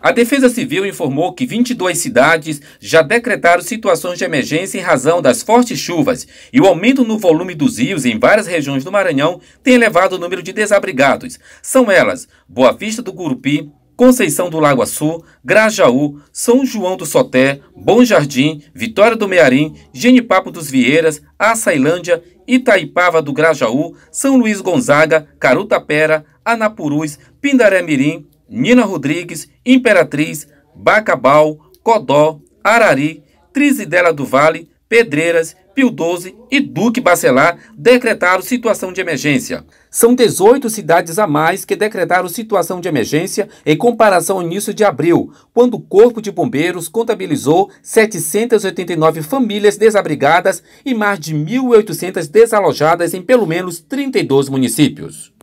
A Defesa Civil informou que 22 cidades já decretaram situações de emergência em razão das fortes chuvas e o aumento no volume dos rios em várias regiões do Maranhão tem elevado o número de desabrigados. São elas Boa Vista do Gurupi, Conceição do Lago Açu, Grajaú, São João do Soté, Bom Jardim, Vitória do Mearim, Genipapo dos Vieiras, Açailândia, Itaipava do Grajaú, São Luís Gonzaga, Carutapera, Anapurus, Pindaré Mirim, Nina Rodrigues, Imperatriz, Bacabal, Codó, Arari, Trizidela do Vale, Pedreiras, Pio XII e Duque Bacelar decretaram situação de emergência. São 18 cidades a mais que decretaram situação de emergência em comparação ao início de abril, quando o Corpo de Bombeiros contabilizou 789 famílias desabrigadas e mais de 1.800 desalojadas em pelo menos 32 municípios.